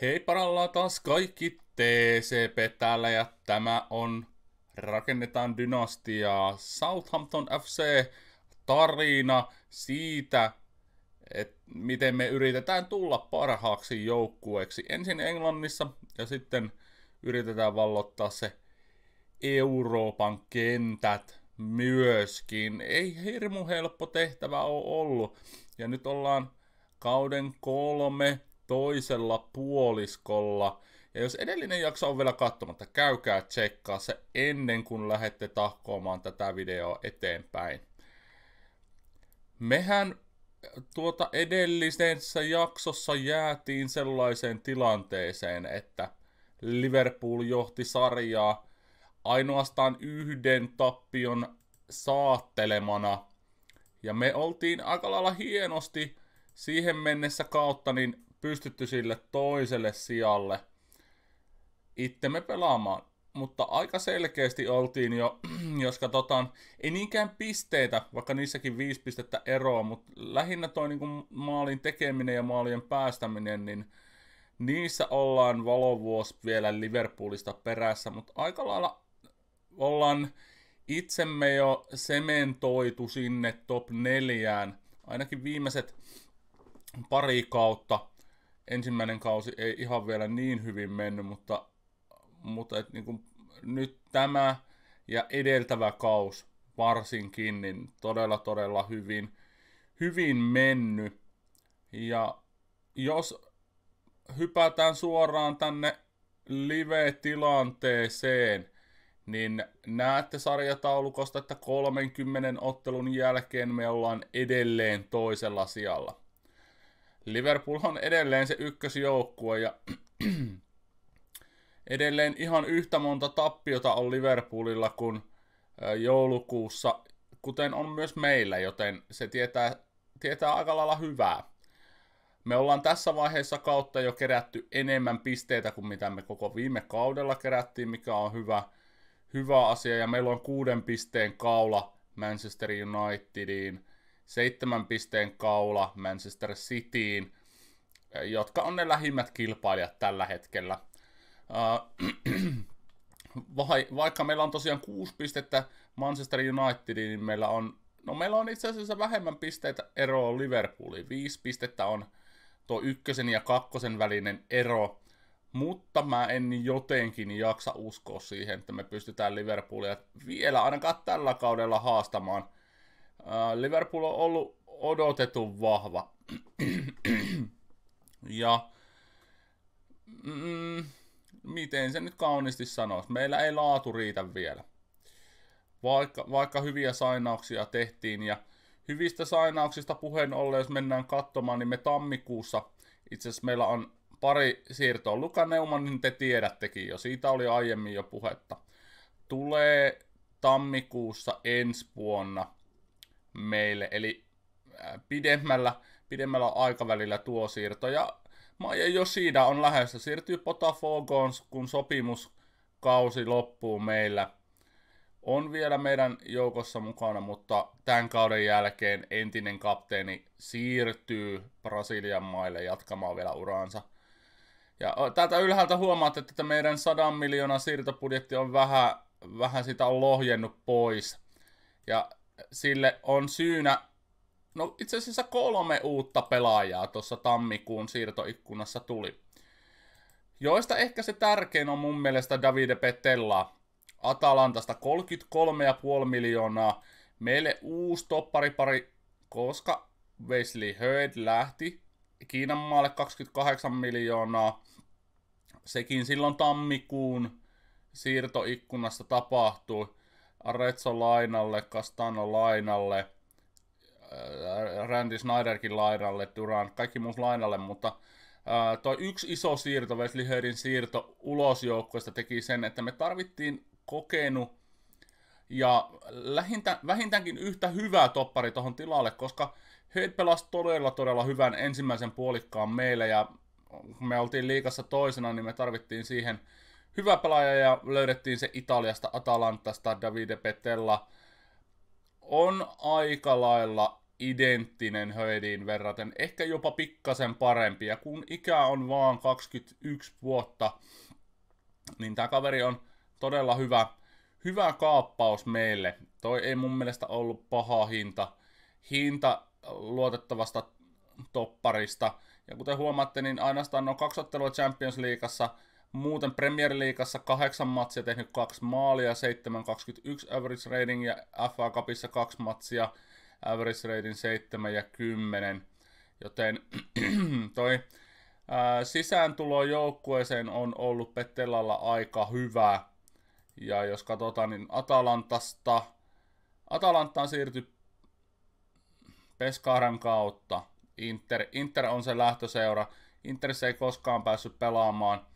Hei paralla taas kaikki TCP täällä ja tämä on Rakennetaan dynastiaa Southampton FC tarina siitä, että miten me yritetään tulla parhaaksi joukkueeksi. Ensin Englannissa ja sitten yritetään vallottaa se Euroopan kentät myöskin. Ei hirmu helppo tehtävä ole ollut. Ja nyt ollaan kauden kolme toisella puoliskolla. Ja jos edellinen jakso on vielä katsomatta, käykää tsekkaa se ennen kuin lähette tahkoamaan tätä videoa eteenpäin. Mehän tuota edellisessä jaksossa jäätiin sellaiseen tilanteeseen, että Liverpool johti sarjaa ainoastaan yhden tappion saattelemana. Ja me oltiin aika lailla hienosti siihen mennessä kautta niin pystytty sille toiselle sijalle itsemme pelaamaan. Mutta aika selkeästi oltiin jo, jos katsotaan, ei niinkään pisteitä, vaikka niissäkin viisi pistettä eroa, mutta lähinnä toi niin maalin tekeminen ja maalien päästäminen, niin niissä ollaan valovuosi vielä Liverpoolista perässä, mutta aika lailla ollaan itsemme jo sementoitu sinne top neljään, ainakin viimeiset pari kautta ensimmäinen kausi ei ihan vielä niin hyvin mennyt, mutta, mutta et niin kuin nyt tämä ja edeltävä kaus varsinkin, niin todella todella hyvin, hyvin mennyt. Ja jos hypätään suoraan tänne live-tilanteeseen, niin näette sarjataulukosta, että 30 ottelun jälkeen me ollaan edelleen toisella sijalla. Liverpool on edelleen se ykkösjoukkue ja edelleen ihan yhtä monta tappiota on Liverpoolilla kuin joulukuussa, kuten on myös meillä, joten se tietää, tietää aika lailla hyvää. Me ollaan tässä vaiheessa kautta jo kerätty enemmän pisteitä kuin mitä me koko viime kaudella kerättiin, mikä on hyvä, hyvä asia. Ja meillä on kuuden pisteen kaula Manchester Unitediin seitsemän pisteen kaula Manchester Cityin, eh, jotka on ne lähimmät kilpailijat tällä hetkellä. Ah, vaikka meillä on tosiaan kuusi pistettä Manchester Unitedin niin meillä on, no meillä on itse asiassa vähemmän pisteitä eroa Liverpooliin. Viisi pistettä on tuo ykkösen ja kakkosen välinen ero, mutta mä en jotenkin jaksa uskoa siihen, että me pystytään Liverpoolia vielä ainakaan tällä kaudella haastamaan – Äh, Liverpool on ollut odotettu vahva. ja mm, miten se nyt kauniisti sanoisi, meillä ei laatu riitä vielä. Vaikka, vaikka hyviä sainauksia tehtiin ja hyvistä sainauksista puheen ollen, jos mennään katsomaan, niin me tammikuussa, itse asiassa meillä on pari siirtoa. Luka Neuman, niin te tiedättekin jo, siitä oli aiemmin jo puhetta. Tulee tammikuussa ensi vuonna – meille. Eli äh, pidemmällä, pidemmällä aikavälillä tuo siirto. Ja Maija jo siinä on lähdössä. Siirtyy Botafogoon, kun sopimuskausi loppuu meillä. On vielä meidän joukossa mukana, mutta tämän kauden jälkeen entinen kapteeni siirtyy Brasilian maille jatkamaan vielä uraansa. Ja täältä ylhäältä huomaatte, että meidän 100 miljoonaa siirtopudjetti on vähän, vähän sitä on lohjennut pois. Ja sille on syynä No itse asiassa kolme uutta pelaajaa tuossa tammikuun siirtoikkunassa tuli. Joista ehkä se tärkein on mun mielestä Davide Petella. Atalantasta 33,5 miljoonaa. Meille uusi topparipari, koska Wesley Höed lähti Kiinan maalle 28 miljoonaa. Sekin silloin tammikuun siirtoikkunassa tapahtui. Arezzo lainalle, Castano lainalle, äh, Randy Snyderkin lainalle, Duran, kaikki muut lainalle, mutta tuo äh, toi yksi iso siirto, Wesley Hurdin siirto ulos joukkoista teki sen, että me tarvittiin kokenut ja lähintä, vähintäänkin yhtä hyvää toppari tuohon tilalle, koska Hurd pelasi todella todella hyvän ensimmäisen puolikkaan meille ja kun me oltiin liikassa toisena, niin me tarvittiin siihen hyvä pelaaja ja löydettiin se Italiasta Atalantasta Davide Petella. On aika lailla identtinen Höediin verraten, ehkä jopa pikkasen parempi. Ja kun ikä on vaan 21 vuotta, niin tämä kaveri on todella hyvä, hyvä kaappaus meille. Toi ei mun mielestä ollut paha hinta. Hinta luotettavasta topparista. Ja kuten huomaatte, niin ainoastaan on kaksi ottelua Champions Leagueassa – Muuten Premier Leagueassa kahdeksan matsia tehnyt kaksi maalia, 7,21 average rating ja FA Cupissa kaksi matsia, average rating 7 ja 10. Joten toi ää, sisääntulo joukkueeseen on ollut Petelalla aika hyvä. Ja jos katsotaan, niin Atalantasta, Atalantaan siirtyi Peskaran kautta. Inter, Inter on se lähtöseura. Interissä ei koskaan päässyt pelaamaan –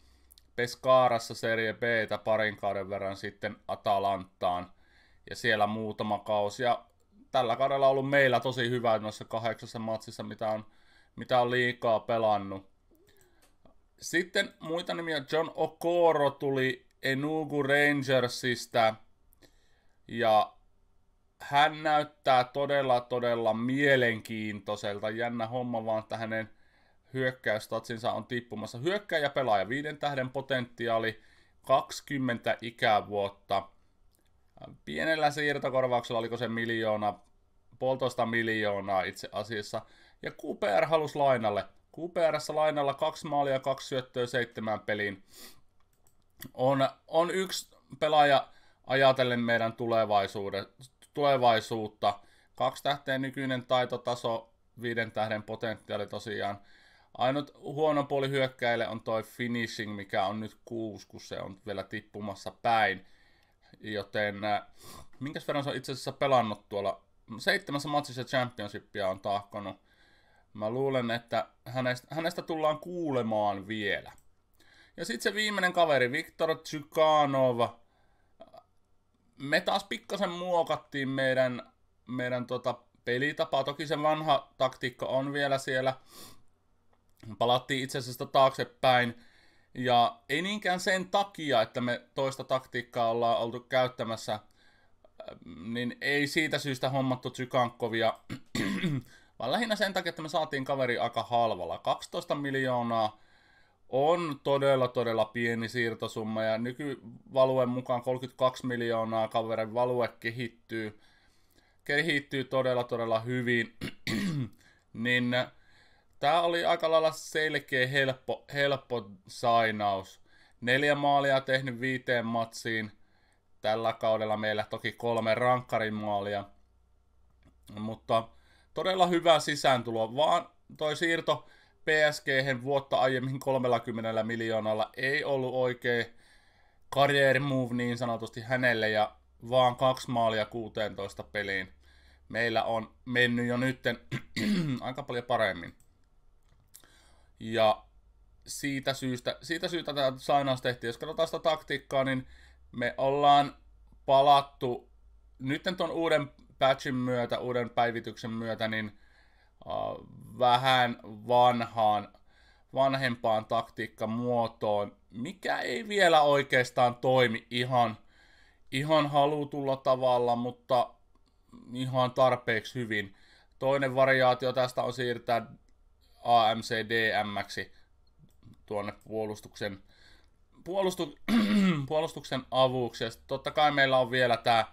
Peskaarassa Serie b parin kauden verran sitten Atalantaan ja siellä muutama kausi. Ja tällä kaudella on ollut meillä tosi hyvä noissa kahdeksassa matsissa, mitä on, mitä on liikaa pelannut. Sitten muita nimiä, John Okoro tuli Enugu Rangersista ja hän näyttää todella todella mielenkiintoiselta. Jännä homma vaan, että hänen hyökkäystatsinsa on tippumassa. Hyökkäjä pelaaja viiden tähden potentiaali 20 ikävuotta. Pienellä siirtokorvauksella oliko se miljoona, puolitoista miljoonaa itse asiassa. Ja QPR halusi lainalle. QPRssä lainalla kaksi maalia, kaksi syöttöä seitsemän peliin. On, on yksi pelaaja ajatellen meidän tulevaisuutta. Kaksi tähteen nykyinen taitotaso, viiden tähden potentiaali tosiaan. Ainut huono puoli hyökkäille on toi finishing, mikä on nyt kuusi, kun se on vielä tippumassa päin. Joten äh, minkäs verran se on itse asiassa pelannut tuolla? Seitsemässä matsissa championshipia on tahkonut. Mä luulen, että hänestä, hänestä tullaan kuulemaan vielä. Ja sitten se viimeinen kaveri, Viktor Tsukanov, Me taas pikkasen muokattiin meidän, meidän tota pelitapaa. Toki se vanha taktiikka on vielä siellä, Palattiin itse asiassa taaksepäin, ja ei niinkään sen takia, että me toista taktiikkaa ollaan oltu käyttämässä, mm, niin ei siitä syystä hommattu Zykankkovia, vaan lähinnä sen takia, että me saatiin kaveri aika halvalla. 12 miljoonaa on todella todella pieni siirtosumma ja nykyvalueen mukaan 32 miljoonaa kaverin value kehittyy, kehittyy todella todella hyvin, niin Tämä oli aika lailla selkeä, helppo, helppo sainaus. Neljä maalia tehnyt viiteen matsiin. Tällä kaudella meillä toki kolme rankkarin maalia. Mutta todella hyvä sisääntulo, vaan toi siirto PSG vuotta aiemmin 30 miljoonalla ei ollut oikein career move niin sanotusti hänelle ja vaan kaksi maalia 16 peliin. Meillä on mennyt jo nytten aika paljon paremmin. Ja siitä syystä, siitä syystä tämä sainaus tehtiin. Jos katsotaan sitä taktiikkaa, niin me ollaan palattu nyt tuon uuden patchin myötä, uuden päivityksen myötä, niin uh, vähän vanhaan, vanhempaan taktiikkamuotoon, mikä ei vielä oikeastaan toimi ihan, ihan halutulla tavalla, mutta ihan tarpeeksi hyvin. Toinen variaatio tästä on siirtää AMCDMksi tuonne puolustuksen, puolustu, puolustuksen avuksi. Ja totta kai meillä on vielä tämä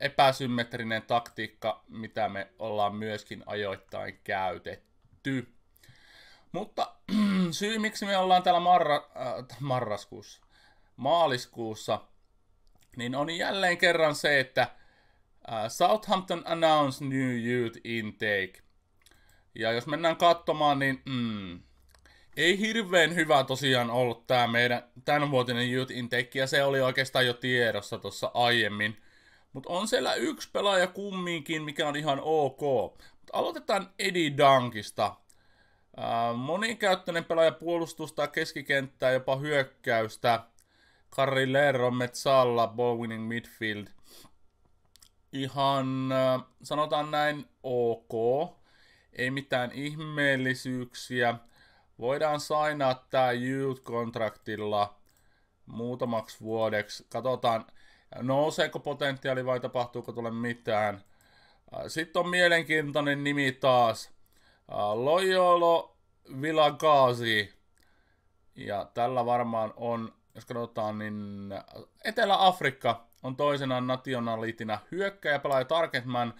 epäsymmetrinen taktiikka, mitä me ollaan myöskin ajoittain käytetty. Mutta syy, miksi me ollaan täällä marra, äh, marraskuussa, maaliskuussa, niin on jälleen kerran se, että äh, Southampton announced new youth intake – ja jos mennään katsomaan, niin mm, ei hirveän hyvä tosiaan ollut tämä meidän tämänvuotinen Youth Intake, ja se oli oikeastaan jo tiedossa tuossa aiemmin. Mutta on siellä yksi pelaaja kumminkin, mikä on ihan ok. Mut aloitetaan Eddie Dunkista. Äh, monikäyttöinen pelaaja puolustusta, keskikenttää, jopa hyökkäystä. Lerro, Metsalla, ball winning midfield. Ihan, sanotaan näin, ok ei mitään ihmeellisyyksiä. Voidaan sainaa tämä Youth-kontraktilla muutamaksi vuodeksi. Katsotaan, nouseeko potentiaali vai tapahtuuko tuolle mitään. Äh, Sitten on mielenkiintoinen nimi taas. Äh, Loyolo Vilagasi. Ja tällä varmaan on, jos katsotaan, niin äh, Etelä-Afrikka on toisena nationalitina hyökkäjä pelaaja Targetman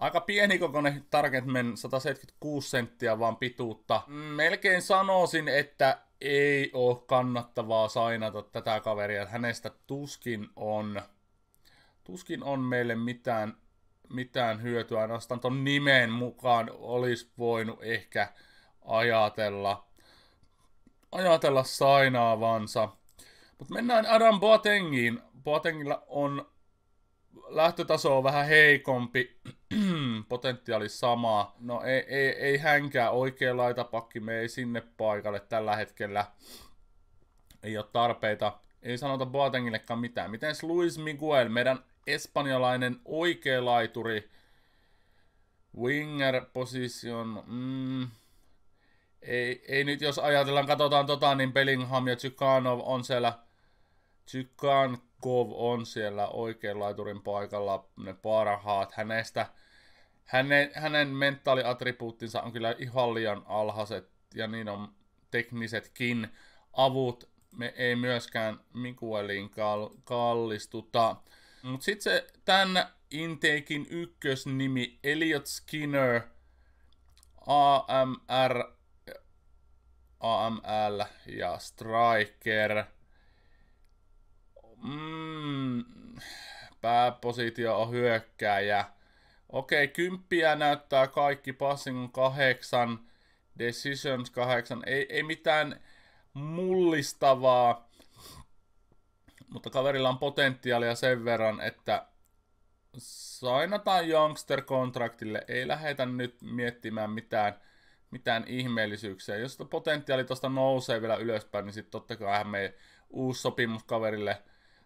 aika pieni pienikokoinen Targetman, 176 senttiä vaan pituutta. Mm. Melkein sanoisin, että ei ole kannattavaa sainata tätä kaveria. Hänestä tuskin on, tuskin on meille mitään, mitään hyötyä. Ainoastaan ton nimen mukaan olisi voinut ehkä ajatella, ajatella sainaavansa. Mutta mennään Adam Boatengiin. Boatengilla on lähtötaso on vähän heikompi potentiaali sama. No ei, ei, ei hänkään oikea laitapakki, me ei sinne paikalle tällä hetkellä. Ei ole tarpeita. Ei sanota Boatengillekaan mitään. Miten Luis Miguel, meidän espanjalainen oikea laituri, winger position, mm, ei, ei nyt, jos ajatellaan, katsotaan tota, niin Bellingham ja Tsykanov on siellä, Tsykankov on siellä oikean laiturin paikalla, ne parhaat. Hänestä hänen, hänen mentaaliattribuuttinsa on kyllä ihan liian alhaiset ja niin on teknisetkin avut. Me ei myöskään Mikuelin kal- kallistuta. Mutta sitten se tämän Intekin ykkösnimi Elliot Skinner AMR AML ja Striker. Mm, pääpositio on hyökkääjä Okei, okay, kymppiä näyttää kaikki, passing 8, decisions 8, ei, ei mitään mullistavaa, mutta kaverilla on potentiaalia sen verran, että sainataan Youngster-kontraktille, ei lähetä nyt miettimään mitään, mitään ihmeellisyyksiä. Jos potentiaali tuosta nousee vielä ylöspäin, niin sitten totta kai me uusi sopimus kaverille,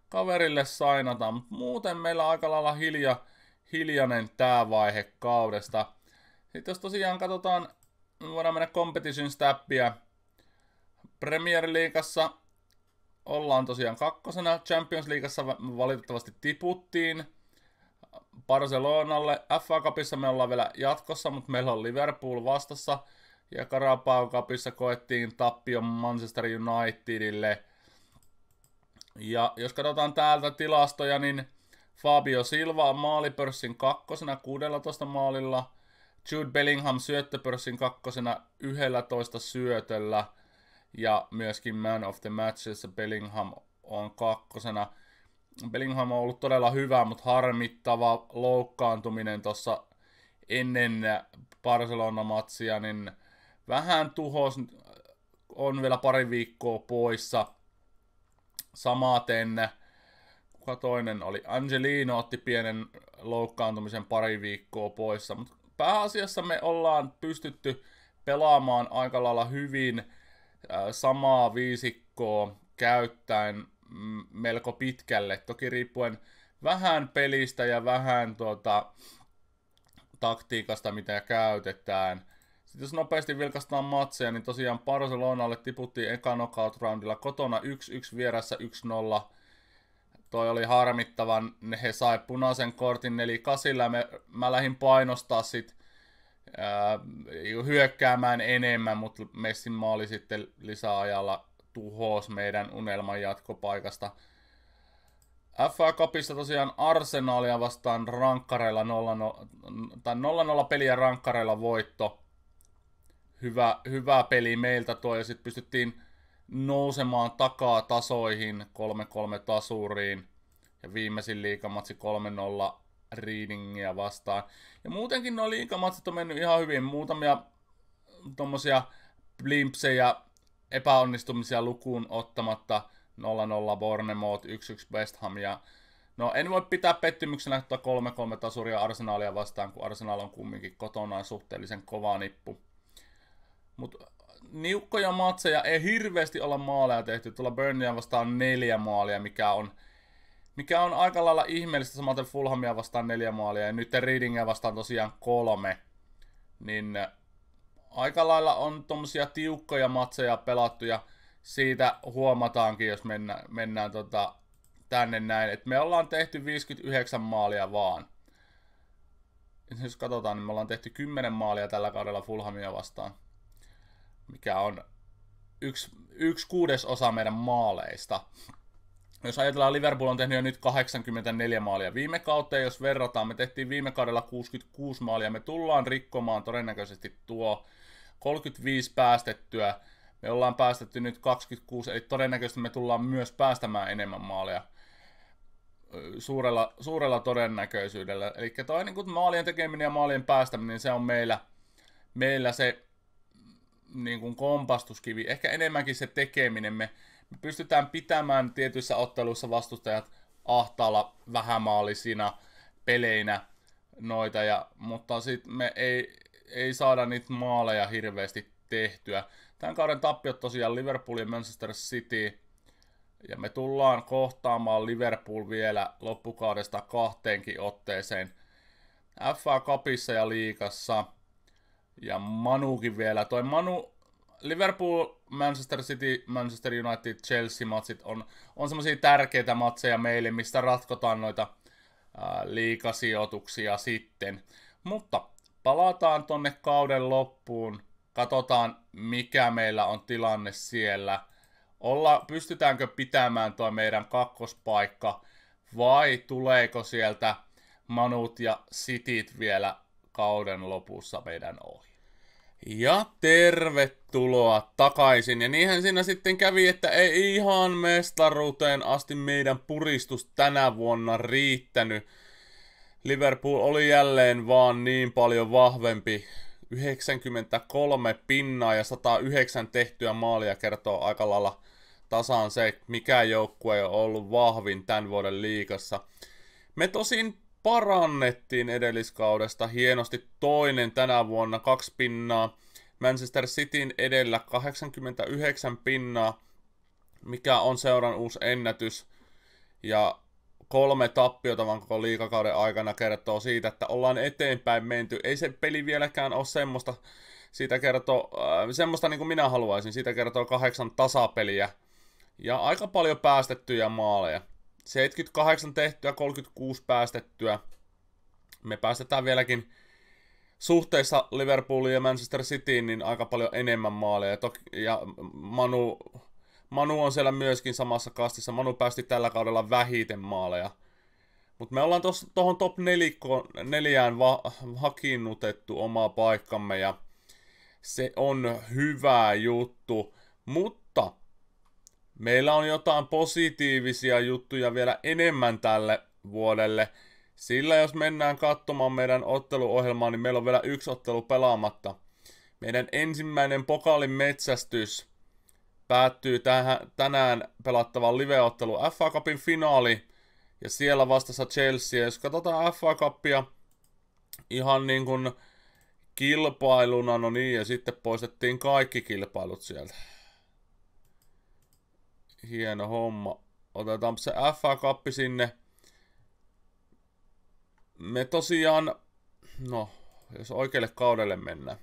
kaverille sainataan. Mutta muuten meillä on aika lailla hiljaa hiljainen tämä vaihe kaudesta. Sitten jos tosiaan katsotaan, me voidaan mennä competition stappia. Premier Leagueassa ollaan tosiaan kakkosena. Champions Leagueassa valitettavasti tiputtiin Barcelonalle. FA Cupissa me ollaan vielä jatkossa, mutta meillä on Liverpool vastassa. Ja Carabao Cupissa koettiin tappio Manchester Unitedille. Ja jos katsotaan täältä tilastoja, niin Fabio Silva on maalipörssin kakkosena 16 maalilla. Jude Bellingham syöttöpörssin kakkosena 11 syötöllä. Ja myöskin Man of the Matchissa Bellingham on kakkosena. Bellingham on ollut todella hyvä, mutta harmittava loukkaantuminen tuossa ennen Barcelona-matsia, niin vähän tuhos on vielä pari viikkoa poissa. Samaten kuka toinen oli? Angelino otti pienen loukkaantumisen pari viikkoa poissa, mutta pääasiassa me ollaan pystytty pelaamaan aika lailla hyvin samaa viisikkoa käyttäen mm, melko pitkälle, toki riippuen vähän pelistä ja vähän tuota, taktiikasta, mitä käytetään. Sitten jos nopeasti vilkaistaan matseja, niin tosiaan Barcelonalle tiputtiin eka knockout roundilla kotona 1-1 vieressä 1-0 toi oli harmittavan, he sai punaisen kortin eli kasilla me, mä lähdin painostaa sit ää, hyökkäämään enemmän, mutta Messin maali sitten lisäajalla tuhos meidän unelman jatkopaikasta. FA Cupissa tosiaan Arsenalia vastaan rankkareilla 0-0, tai 0-0 peliä rankkareilla voitto. Hyvä, hyvä peli meiltä tuo ja sitten pystyttiin nousemaan takaa tasoihin 3-3 tasuriin ja viimeisin liikamatsi 3-0 Readingia vastaan. Ja muutenkin nuo liikamatsit on mennyt ihan hyvin. Muutamia tuommoisia blimpsejä epäonnistumisia lukuun ottamatta 0-0 Bournemouth, 1-1 West Ham ja No en voi pitää pettymyksenä että 3-3 tasuria Arsenalia vastaan, kun Arsenal on kumminkin kotonaan suhteellisen kova nippu. Mutta niukkoja matseja, ei hirveästi olla maaleja tehty. Tuolla Burnia vastaan neljä maalia, mikä on, mikä on aika lailla ihmeellistä. Samaten Fulhamia vastaan neljä maalia ja nyt Readingia vastaan tosiaan kolme. Niin äh, aika lailla on tommosia tiukkoja matseja pelattu ja siitä huomataankin, jos mennään, mennään tota, tänne näin, että me ollaan tehty 59 maalia vaan. jos katsotaan, niin me ollaan tehty 10 maalia tällä kaudella Fulhamia vastaan mikä on yksi, yksi kuudesosa meidän maaleista. Jos ajatellaan, Liverpool on tehnyt jo nyt 84 maalia viime kautta, jos verrataan, me tehtiin viime kaudella 66 maalia, me tullaan rikkomaan todennäköisesti tuo 35 päästettyä, me ollaan päästetty nyt 26, eli todennäköisesti me tullaan myös päästämään enemmän maaleja suurella, suurella todennäköisyydellä. Eli toi niin kuin maalien tekeminen ja maalien päästäminen, se on meillä, meillä se niin kuin kompastuskivi, ehkä enemmänkin se tekeminen. Me, me pystytään pitämään tietyissä otteluissa vastustajat ahtaalla vähämaalisina peleinä noita, ja, mutta sitten me ei, ei saada niitä maaleja hirveästi tehtyä. Tämän kauden tappiot tosiaan Liverpool ja Manchester City, ja me tullaan kohtaamaan Liverpool vielä loppukaudesta kahteenkin otteeseen. FA Cupissa ja liikassa. Ja Manukin vielä. Toi Manu, Liverpool, Manchester City, Manchester United, Chelsea-matsit on, on semmoisia tärkeitä matseja meille, mistä ratkotaan noita ää, äh, liikasijoituksia sitten. Mutta palataan tonne kauden loppuun, katsotaan mikä meillä on tilanne siellä. Olla, pystytäänkö pitämään tuo meidän kakkospaikka vai tuleeko sieltä Manut ja Cityt vielä kauden lopussa meidän ohi. Ja tervetuloa takaisin. Ja niinhän siinä sitten kävi, että ei ihan mestaruuteen asti meidän puristus tänä vuonna riittänyt. Liverpool oli jälleen vaan niin paljon vahvempi. 93 pinnaa ja 109 tehtyä maalia kertoo aika lailla tasaan se, mikä joukkue on ollut vahvin tämän vuoden liikassa. Me tosin parannettiin edelliskaudesta hienosti toinen tänä vuonna, kaksi pinnaa. Manchester Cityn edellä 89 pinnaa, mikä on seuran uusi ennätys. Ja kolme tappiota vaan koko liikakauden aikana kertoo siitä, että ollaan eteenpäin menty. Ei se peli vieläkään ole semmoista, siitä kertoo, äh, semmoista niin kuin minä haluaisin, siitä kertoo kahdeksan tasapeliä ja aika paljon päästettyjä maaleja. 78 tehtyä, 36 päästettyä. Me päästetään vieläkin suhteessa Liverpooliin ja Manchester Cityin niin aika paljon enemmän maaleja. Toki, ja Manu, Manu on siellä myöskin samassa kastissa. Manu päästi tällä kaudella vähiten maaleja. Mutta me ollaan tuohon top 4, neljään va- hakinnutettu omaa paikkamme ja se on hyvä juttu. Mutta Meillä on jotain positiivisia juttuja vielä enemmän tälle vuodelle, sillä jos mennään katsomaan meidän otteluohjelmaa, niin meillä on vielä yksi ottelu pelaamatta. Meidän ensimmäinen pokalin metsästys päättyy tähän, tänään pelattavan liveottelu FA Cupin finaali, ja siellä vastassa Chelsea. Jos katsotaan FA Cupia ihan niin kuin kilpailuna, no niin, ja sitten poistettiin kaikki kilpailut sieltä. Hieno homma. Otetaan se FA-kappi sinne. Me tosiaan, no, jos oikealle kaudelle mennään.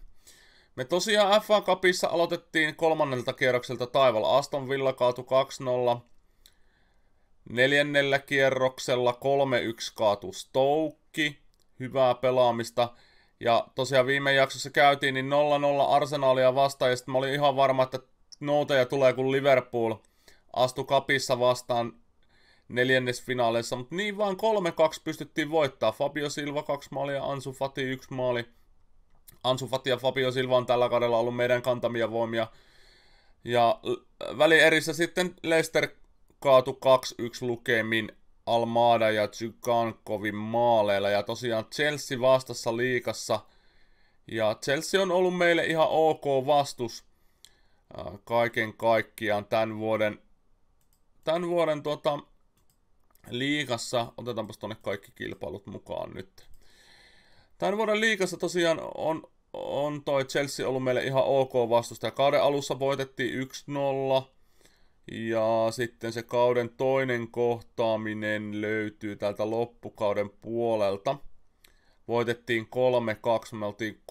Me tosiaan FA kappissa aloitettiin kolmannelta kierrokselta taivalla. Aston Villa kaatu 2-0. Neljännellä kierroksella 3-1 kaatu Stoukki. Hyvää pelaamista. Ja tosiaan viime jaksossa käytiin niin 0-0 arsenaalia vastaan ja sitten mä olin ihan varma, että nouteja tulee kuin Liverpool – astu kapissa vastaan neljännesfinaaleissa, mutta niin vain 3-2 pystyttiin voittaa. Fabio Silva kaksi maalia, Ansu Fati yksi maali. Ansu Fati ja Fabio Silva on tällä kaudella ollut meidän kantamia voimia. Ja välierissä sitten Leicester kaatu 2-1 lukemin Almada ja Zygankovin maaleilla. Ja tosiaan Chelsea vastassa liikassa. Ja Chelsea on ollut meille ihan ok vastus äh, kaiken kaikkiaan tämän vuoden tämän vuoden tota, liikassa, otetaanpas tuonne kaikki kilpailut mukaan nyt. Tämän vuoden liikassa tosiaan on, on toi Chelsea ollut meille ihan ok vastustaja. Kauden alussa voitettiin 1-0. Ja sitten se kauden toinen kohtaaminen löytyy täältä loppukauden puolelta. Voitettiin 3-2, me oltiin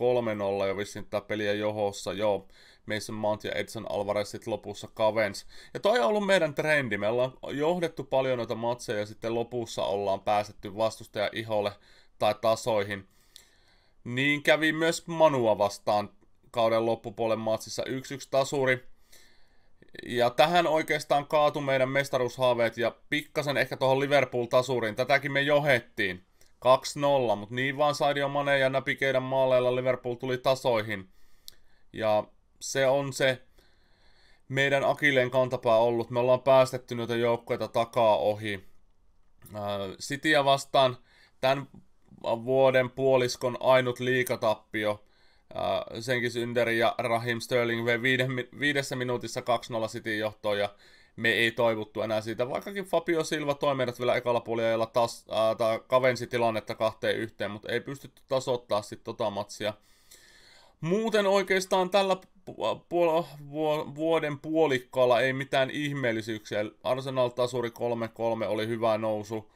3-0 jo vissiin tätä peliä johossa, joo. Mason Mount ja Edson Alvarez sit lopussa kavens. Ja toi on ollut meidän trendi. Me ollaan johdettu paljon noita matseja ja sitten lopussa ollaan päästetty vastustaja iholle tai tasoihin. Niin kävi myös Manua vastaan kauden loppupuolen matsissa 1-1 tasuri. Ja tähän oikeastaan kaatu meidän mestaruushaaveet ja pikkasen ehkä tuohon Liverpool-tasuriin. Tätäkin me johettiin 2-0, mutta niin vaan Sadio Mane ja Napi maaleilla Liverpool tuli tasoihin. Ja se on se meidän Akilleen kantapää ollut. Me ollaan päästetty noita joukkoita takaa ohi. Äh, Cityä vastaan tämän vuoden puoliskon ainut liikatappio. Äh, Senkin Synderi ja Rahim Sterling vei viidessä minuutissa 2-0 Cityn johtoon ja me ei toivottu enää siitä, vaikkakin Fabio Silva toi meidät vielä ekalla puolella taas ää, äh, kavensi tilannetta kahteen yhteen, mutta ei pystytty tasoittaa sitten tota matsia. Muuten oikeastaan tällä puol- vu- vuoden puolikkaalla ei mitään ihmeellisyyksiä. Arsenal tasuri 3-3 oli hyvä nousu.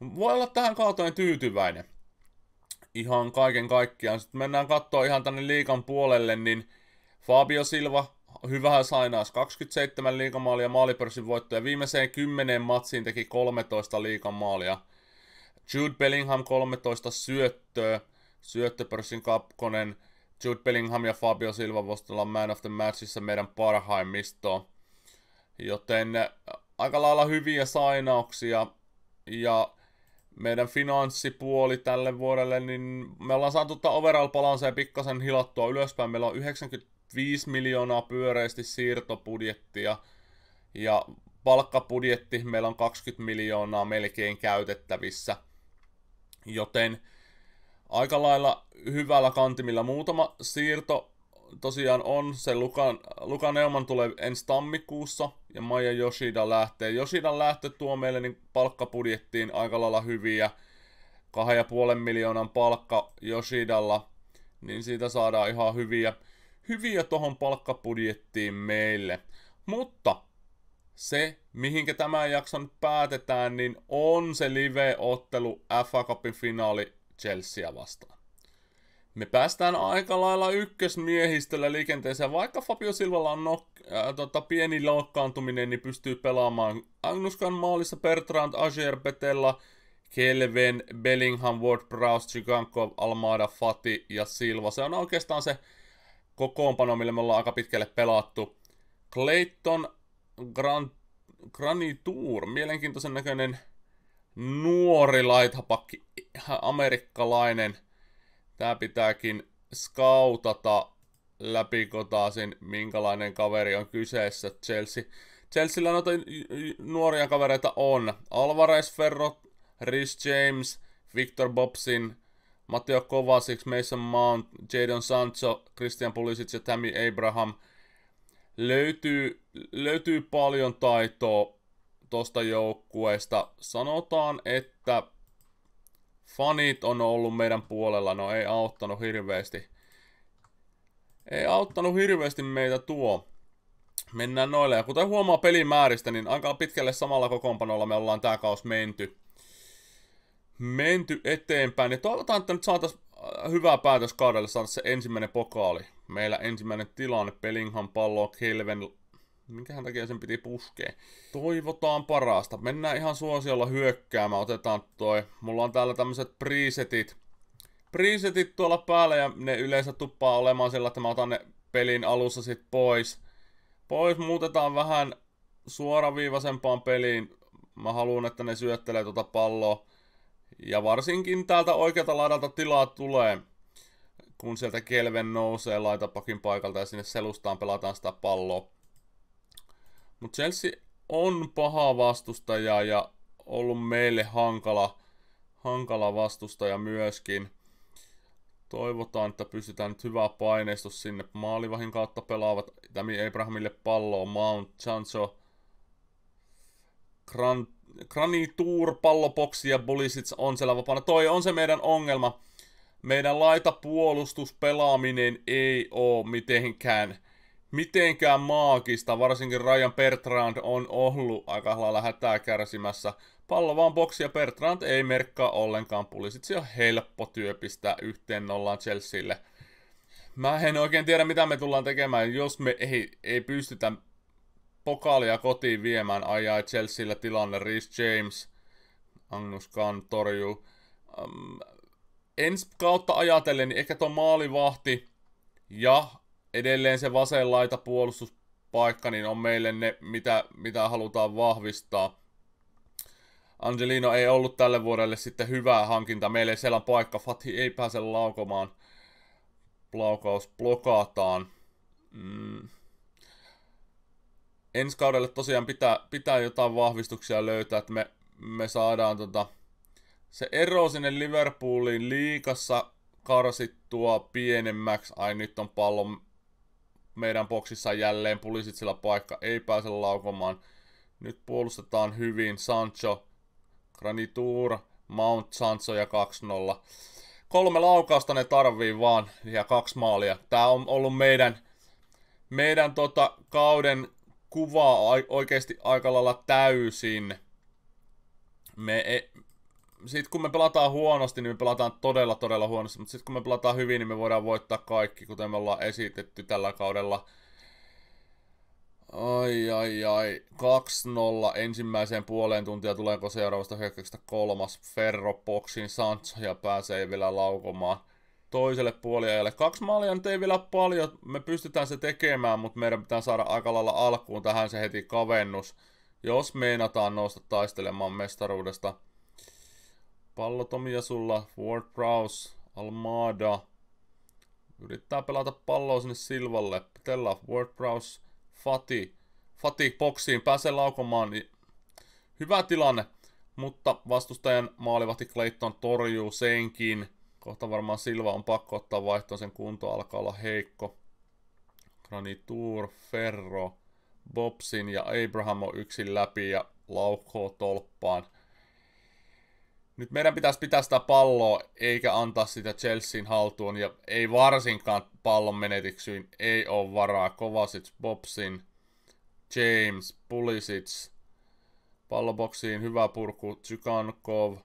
Voi olla tähän kaatoin tyytyväinen. Ihan kaiken kaikkiaan. Sitten mennään katsoa ihan tänne liikan puolelle, niin Fabio Silva, hyvä sainaus, 27 liikamaalia maalipörssin voittoja. Viimeiseen 10 matsiin teki 13 liikamaalia. Jude Bellingham 13 syöttöä, syöttöpörssin kapkonen. Jude Bellingham ja Fabio Silva olla Man of the Matchissa meidän parhaimmisto. Joten äh, aika lailla hyviä sainauksia ja meidän finanssipuoli tälle vuodelle, niin me ollaan saatu tämä tota overall balanceen pikkasen hilattua ylöspäin. Meillä on 95 miljoonaa pyöreästi siirtopudjettia ja palkkapudjetti meillä on 20 miljoonaa melkein käytettävissä. Joten aika lailla hyvällä kantimilla muutama siirto tosiaan on. Se Luka, Luka Neuman tulee ensi tammikuussa ja Maija Yoshida lähtee. Yoshidan lähtö tuo meille niin palkkapudjettiin aika lailla hyviä. 2,5 miljoonan palkka Yoshidalla, niin siitä saadaan ihan hyviä, hyviä tuohon palkkapudjettiin meille. Mutta se, mihinkä tämä jakson päätetään, niin on se live-ottelu FA Cupin finaali Chelsea vastaan. Me päästään aika lailla ykkösmiehistöllä liikenteeseen, vaikka Fabio Silvalla on nok- äh, tota, pieni loukkaantuminen, niin pystyy pelaamaan Agnuskan maalissa Bertrand, Ager, Petella, Kelven, Bellingham, Ward, Prowse, Chigankov, Almada, Fati ja Silva. Se on oikeastaan se kokoonpano, millä me ollaan aika pitkälle pelattu. Clayton Grand, Granitour, mielenkiintoisen näköinen nuori laitapakki, ihan amerikkalainen. Tää pitääkin skautata läpi kotaasin, minkälainen kaveri on kyseessä Chelsea. Chelsealla noita nuoria kavereita on. Alvarez Ferro, Rhys James, Victor Bobsin, Matteo Kovacic, Mason Mount, Jadon Sancho, Christian Pulisic ja Tammy Abraham. Löytyy, löytyy paljon taitoa tuosta joukkueesta. Sanotaan, että fanit on ollut meidän puolella, no ei auttanut hirveästi. Ei auttanut hirveästi meitä tuo. Mennään noille. Ja kuten huomaa pelimääristä, niin aika pitkälle samalla kokoonpanolla me ollaan tää kaus menty. Menty eteenpäin. Ja toivotaan, että nyt saataisiin äh, hyvää päätös kaudelle saada se ensimmäinen pokaali. Meillä ensimmäinen tilanne Pellingham pallo Kelven Minkähän takia sen piti puskea? Toivotaan parasta. Mennään ihan suosiolla hyökkäämään. Otetaan toi. Mulla on täällä tämmöiset presetit. Presetit tuolla päällä ja ne yleensä tuppaa olemaan sillä, että mä otan ne pelin alussa sit pois. Pois muutetaan vähän suoraviivaisempaan peliin. Mä haluan, että ne syöttelee tuota palloa. Ja varsinkin täältä oikealta laidalta tilaa tulee, kun sieltä kelven nousee laitapakin paikalta ja sinne selustaan pelataan sitä palloa. Mutta Chelsea on paha vastustaja ja ollut meille hankala, hankala vastustaja myöskin. Toivotaan, että pystytään nyt hyvä paineistus sinne. Maalivahin kautta pelaavat Tämi Abrahamille palloa Mount Chancho. Gran, Granitour palloboksi ja Bulisic on siellä vapaana. Toi on se meidän ongelma. Meidän laitapuolustuspelaaminen ei ole mitenkään mitenkään maagista, varsinkin Ryan Bertrand on ollut aika lailla hätää kärsimässä. Pallo vaan boksi ja Bertrand ei merkkaa ollenkaan pulisit. Se on helppo työ pistää yhteen nollaan Chelsealle. Mä en oikein tiedä, mitä me tullaan tekemään, jos me ei, ei pystytä pokaalia kotiin viemään. Ajaa Chelsealle tilanne, Rhys James, Agnus Kahn torjuu. Um, ensi kautta ajatellen, niin ehkä tuo maalivahti ja edelleen se vasen laita puolustuspaikka, niin on meille ne, mitä, mitä halutaan vahvistaa. Angelino ei ollut tälle vuodelle sitten hyvää hankinta. meille ei siellä paikka. Fati ei pääse laukomaan. Laukaus blokataan. Mm. Ensi kaudelle tosiaan pitää, pitää jotain vahvistuksia löytää, että me, me saadaan tota, se ero sinne Liverpoolin liikassa karsittua pienemmäksi. Ai nyt on pallon meidän boksissa jälleen, pulisit sillä paikka, ei pääse laukomaan. Nyt puolustetaan hyvin, Sancho, Granitur, Mount Sancho ja 2-0. Kolme laukausta ne tarvii vaan ja kaksi maalia. Tämä on ollut meidän, meidän tota, kauden kuvaa oikeasti aika lailla täysin. Me, e- sit kun me pelataan huonosti, niin me pelataan todella todella huonosti, mutta sitten kun me pelataan hyvin, niin me voidaan voittaa kaikki, kuten me ollaan esitetty tällä kaudella. Ai ai ai, 2-0 ensimmäiseen puoleen tuntia tuleeko seuraavasta hyökkäyksestä kolmas Ferro Sancho ja pääsee vielä laukomaan toiselle puoliajalle. Kaksi maalia nyt ei vielä paljon, me pystytään se tekemään, mutta meidän pitää saada aika lailla alkuun tähän se heti kavennus, jos meinataan nousta taistelemaan mestaruudesta. Pallotomia sulla, Ward Prowse, Almada. Yrittää pelata palloa sinne Silvalle. Tella Ward Prowse, Fati. Fati boksiin, pääsee laukomaan. Hyvä tilanne, mutta vastustajan maalivahti Clayton torjuu senkin. Kohta varmaan Silva on pakko ottaa vaihtoon, sen kunto alkaa olla heikko. Granitur, Ferro, Bobsin ja Abraham on yksin läpi ja laukoo tolppaan. Nyt meidän pitäisi pitää sitä palloa, eikä antaa sitä Chelsean haltuun, ja ei varsinkaan pallon menetyksiin, ei ole varaa. Kovasit, Bobsin, James, Pulisic, palloboksiin, hyvä purku, Tsykankov.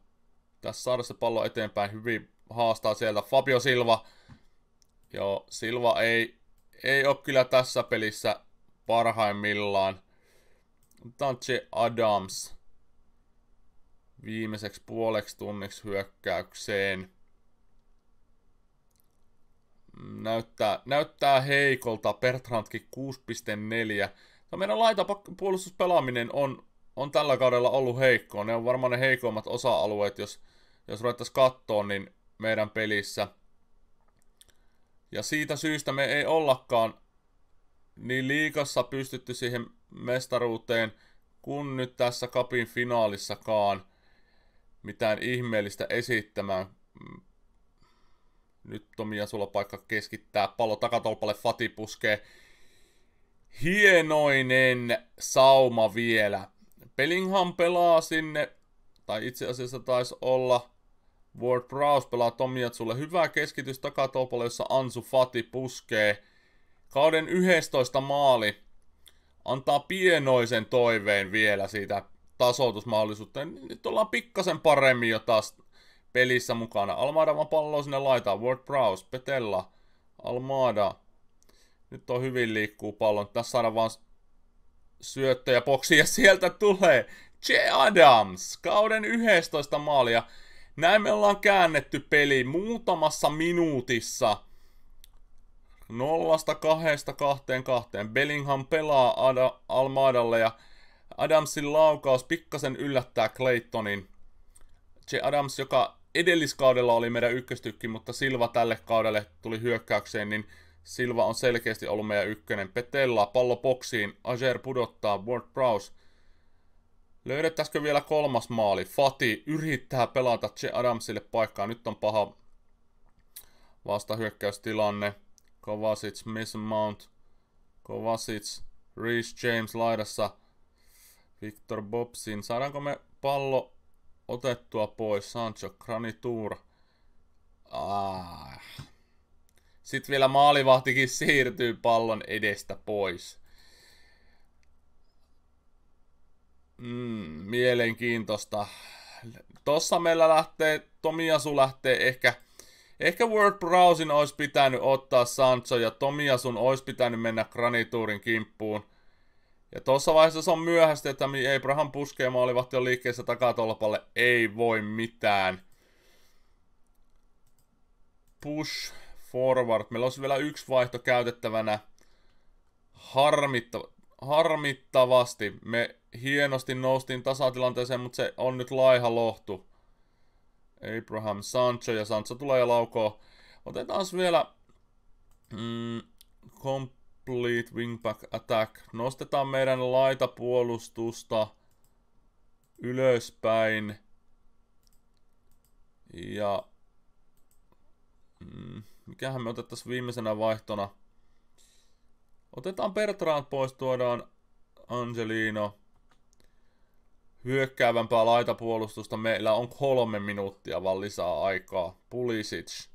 Tässä saada se pallo eteenpäin, hyvin haastaa sieltä Fabio Silva. Joo, Silva ei, ei ole kyllä tässä pelissä parhaimmillaan. Tantje Adams viimeiseksi puoleksi tunniksi hyökkäykseen. Näyttää, näyttää heikolta, Bertrandkin 6.4. No meidän laitapuolustuspelaaminen on, on tällä kaudella ollut heikkoa. Ne on varmaan ne heikoimmat osa-alueet, jos, jos ruvettaisiin katsoa, niin meidän pelissä. Ja siitä syystä me ei ollakaan niin liikassa pystytty siihen mestaruuteen, kun nyt tässä kapin finaalissakaan – mitään ihmeellistä esittämään. Mm. Nyt Tomia sulla paikka keskittää pallo takatolpalle, Fati puskee. Hienoinen sauma vielä. Pelingham pelaa sinne, tai itse asiassa taisi olla Ward Prowse pelaa sulle hyvää keskitys takatolpalle, jossa Ansu Fati puskee. Kauden 11 maali antaa pienoisen toiveen vielä siitä tasoitusmahdollisuutta, niin nyt ollaan pikkasen paremmin jo taas pelissä mukana. Almada vaan pallo sinne laitaan, Ward Browse, Petella, Almada. Nyt on hyvin liikkuu pallon, tässä saadaan vaan syöttöjä boksiin ja sieltä tulee J. Adams, kauden 11 maalia. Näin me ollaan käännetty peli muutamassa minuutissa. Nollasta kahdesta kahteen kahteen. Bellingham pelaa Ada, Almadalle ja Adamsin laukaus pikkasen yllättää Claytonin. J. Adams, joka edelliskaudella oli meidän ykköstykki, mutta Silva tälle kaudelle tuli hyökkäykseen, niin Silva on selkeästi ollut meidän ykkönen. Petella pallo boksiin, Ager pudottaa, Ward Prowse. Löydettäisikö vielä kolmas maali? Fati yrittää pelata Che Adamsille paikkaa. Nyt on paha vastahyökkäystilanne. Kovacic, Miss Mount. Kovacic, Reese James laidassa. Victor Bobsin. Saadaanko me pallo otettua pois? Sancho Granitur. Ah. Sitten vielä maalivahtikin siirtyy pallon edestä pois. Mm, mielenkiintoista. Tossa meillä lähtee, Tomiasu lähtee ehkä, ehkä World Browsin olisi pitänyt ottaa Sancho ja Tomiasun olisi pitänyt mennä Granituurin kimppuun. Ja tuossa vaiheessa se on myöhäistä, että Abraham puskee maalivahti on liikkeessä takatolpalle. Ei voi mitään. Push forward. Meillä olisi vielä yksi vaihto käytettävänä. Harmittava, harmittavasti. Me hienosti noustiin tasatilanteeseen, mutta se on nyt laiha lohtu. Abraham Sancho ja Sancho tulee ja laukoo. Otetaan vielä mm, Complete wingback attack. Nostetaan meidän laitapuolustusta ylöspäin. Ja... Mm, mikähän me otettaisiin viimeisenä vaihtona? Otetaan Bertrand pois, tuodaan Angelino. Hyökkäävämpää laitapuolustusta meillä on kolme minuuttia vaan lisää aikaa. Pulisic.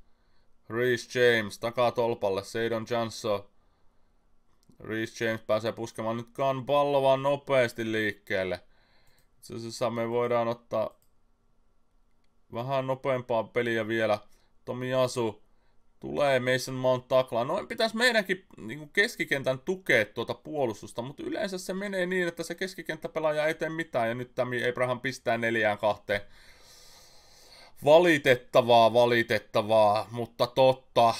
Reese James tolpalle. Seidon Johnson. Reece James pääsee puskemaan nyt kan pallo vaan nopeasti liikkeelle. Itse asiassa me voidaan ottaa vähän nopeampaa peliä vielä. Tomi Asu tulee Mason Mount taklaan. Noin pitäisi meidänkin niin kuin keskikentän tukea tuota puolustusta, mutta yleensä se menee niin, että se pelaaja ei tee mitään. Ja nyt tämä Abraham pistää neljään kahteen. Valitettavaa, valitettavaa, mutta totta.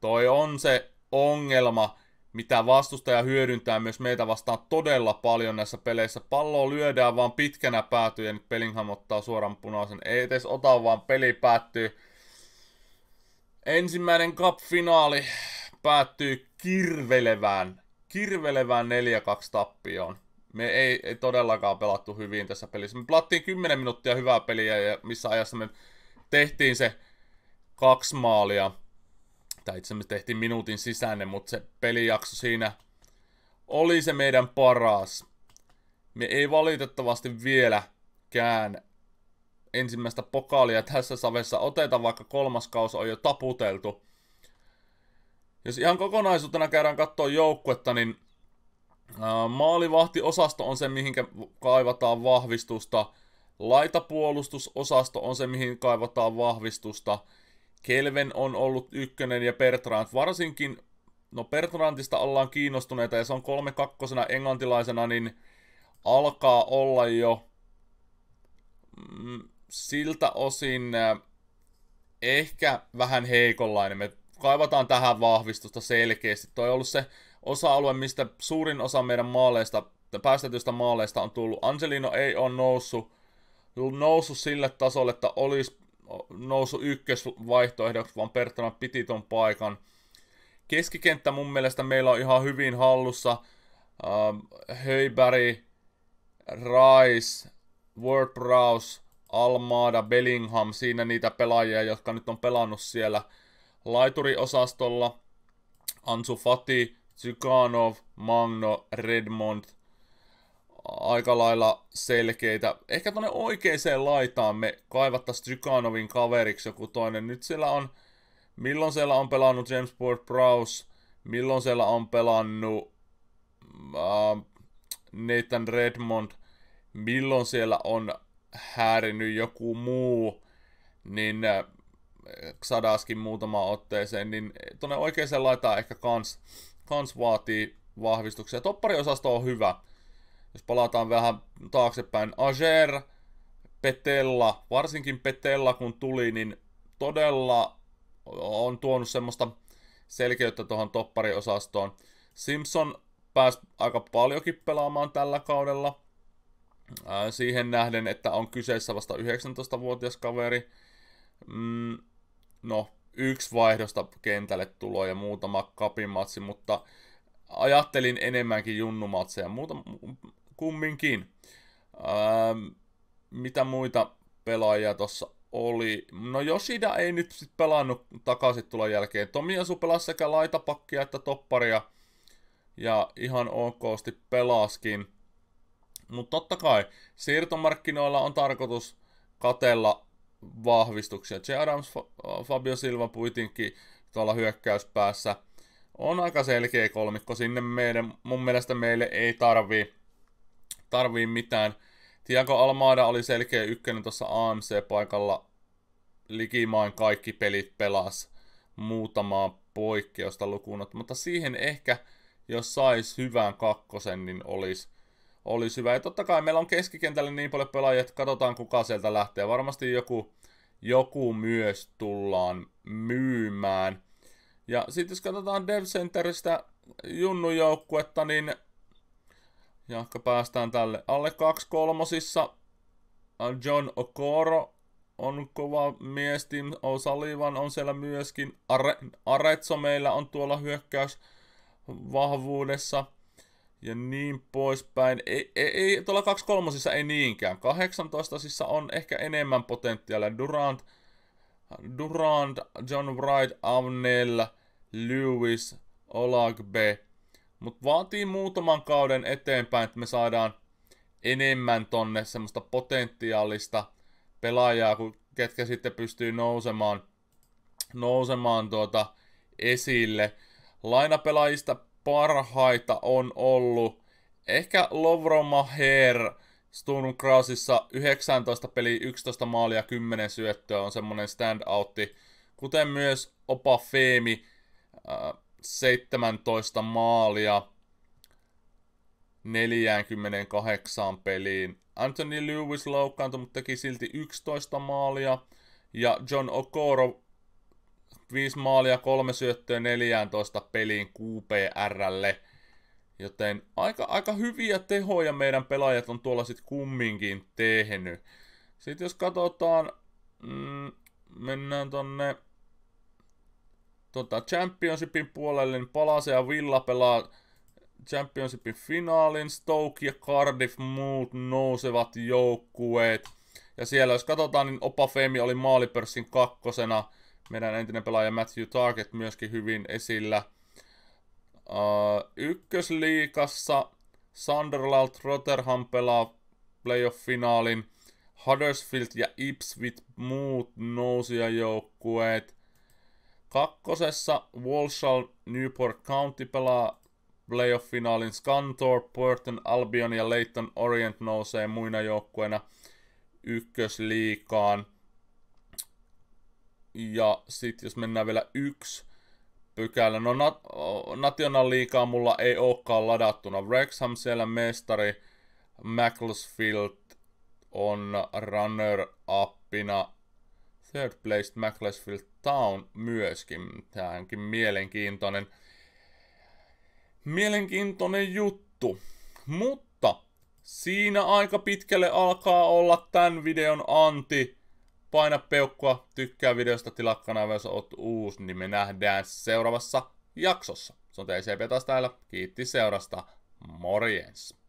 Toi on se ongelma, mitä vastustaja hyödyntää myös meitä vastaan todella paljon näissä peleissä. Palloa lyödään vaan pitkänä päätyy ja nyt Bellingham ottaa suoran punaisen. Ei edes ota, vaan peli päättyy. Ensimmäinen cup-finaali päättyy kirvelevään, kirvelevään 4-2 tappioon. Me ei, ei todellakaan pelattu hyvin tässä pelissä. Me pelattiin 10 minuuttia hyvää peliä ja missä ajassa me tehtiin se kaksi maalia tai itse me tehtiin minuutin sisäinen, mutta se pelijakso siinä oli se meidän paras. Me ei valitettavasti vieläkään ensimmäistä pokaalia tässä savessa oteta, vaikka kolmas kaus on jo taputeltu. Jos ihan kokonaisuutena käydään katsoa joukkuetta, niin maalivahtiosasto on se, mihin kaivataan vahvistusta. Laitapuolustusosasto on se, mihin kaivataan vahvistusta. Kelven on ollut ykkönen ja Bertrand varsinkin. No Bertrandista ollaan kiinnostuneita ja se on kolme kakkosena englantilaisena, niin alkaa olla jo mm, siltä osin äh, ehkä vähän heikollainen. Me kaivataan tähän vahvistusta selkeästi. Toi on ollut se osa-alue, mistä suurin osa meidän maaleista, päästetyistä maaleista on tullut. Angelino ei ole noussut, noussut sille tasolle, että olisi nousu ykkösvaihtoehdoksi, vaan Perttona piti ton paikan. Keskikenttä mun mielestä meillä on ihan hyvin hallussa. Ähm, Höyberg, Rice, Wordbrowse, Almada, Bellingham, siinä niitä pelaajia, jotka nyt on pelannut siellä laituriosastolla. Ansu Fati, Zyganov, Magno, Redmond – aika lailla selkeitä. Ehkä tuonne oikeeseen laitaan me kaivattaisiin Zykanovin kaveriksi joku toinen. Nyt siellä on, milloin siellä on pelannut James Ward Prowse, milloin siellä on pelannut äh, Nathan Redmond, milloin siellä on häärinyt joku muu, niin äh, Sadaskin muutama otteeseen, niin tuonne oikeeseen laitaan ehkä kans, kans vaatii vahvistuksia. Toppariosasto on hyvä jos palataan vähän taaksepäin, Ager, Petella, varsinkin Petella kun tuli, niin todella on tuonut semmoista selkeyttä tuohon toppariosastoon. Simpson pääsi aika paljonkin pelaamaan tällä kaudella. siihen nähden, että on kyseessä vasta 19-vuotias kaveri. Mm, no, yksi vaihdosta kentälle tulo ja muutama kapimatsi, mutta ajattelin enemmänkin junnumatseja. Muuta, kumminkin. Ähm, mitä muita pelaajia tossa oli? No Yoshida ei nyt sit pelannut takaisin tulon jälkeen. Tomiasu pelasi sekä laitapakkia että topparia. Ja ihan okosti pelaskin. Mutta totta kai siirtomarkkinoilla on tarkoitus katella vahvistuksia. J. Adams, Fabio Silva kuitenkin tuolla hyökkäyspäässä on aika selkeä kolmikko. Sinne meidän, mun mielestä meille ei tarvii tarvii mitään. Tiago Almada oli selkeä ykkönen tuossa AMC-paikalla. Likimaan kaikki pelit pelas muutamaa poikkeusta lukunut, mutta siihen ehkä, jos sais hyvän kakkosen, niin olisi olisi hyvä. Ja totta kai meillä on keskikentällä niin paljon pelaajia, että katsotaan kuka sieltä lähtee. Varmasti joku, joku myös tullaan myymään. Ja sitten jos katsotaan Dev Centeristä junnujoukkuetta, niin ja päästään tälle alle kaksi kolmosissa. Äh, John Okoro on kova mies, Tim O'Sullivan on siellä myöskin. Are, Aretso meillä on tuolla hyökkäys vahvuudessa. Ja niin poispäin. Ei, ei, ei tuolla kolmosissa ei niinkään. 18 sissa on ehkä enemmän potentiaalia. Durant, Durant, John Wright, Avnell, Lewis, Olagbe, mutta vaatii muutaman kauden eteenpäin, että me saadaan enemmän tonne semmoista potentiaalista pelaajaa, ketkä sitten pystyy nousemaan, nousemaan tuota esille. Lainapelaajista parhaita on ollut ehkä Lovro Maher Sturm Krausissa 19 peli 11 maalia 10 syöttöä on semmonen standoutti, kuten myös Opa Femi. 17 maalia 48 peliin. Anthony Lewis loukkaantui, mutta teki silti 11 maalia. Ja John Okoro 5 maalia, 3 syöttöä 14 peliin QPRlle. Joten aika, aika hyviä tehoja meidän pelaajat on tuolla sitten kumminkin tehnyt. Sitten jos katsotaan, mm, mennään tonne tota, championshipin puolelle, niin Palase ja Villa pelaa championshipin finaalin, Stoke ja Cardiff muut nousevat joukkueet. Ja siellä jos katsotaan, niin Opa Femi oli maalipörssin kakkosena. Meidän entinen pelaaja Matthew Target myöskin hyvin esillä. Uh, ykkösliikassa Sunderland Rotherham pelaa playoff-finaalin. Huddersfield ja Ipswich muut nousijajoukkueet. Kakkosessa Walshall Newport County pelaa playoff-finaalin Scantor, Burton Albion ja Leighton Orient nousee muina joukkueina ykkösliikaan. Ja sitten jos mennään vielä yksi pykälä. No nat- national Leaguea mulla ei olekaan ladattuna. Wrexham siellä mestari. Macclesfield on runner-appina Third Place Macclesfield Town myöskin. tämäkin mielenkiintoinen, mielenkiintoinen juttu. Mutta siinä aika pitkälle alkaa olla tämän videon anti. Paina peukkua, tykkää videosta, tilaa kanava, jos oot uusi, niin me nähdään seuraavassa jaksossa. Se on TCP taas täällä. Kiitti seurasta. Morjens!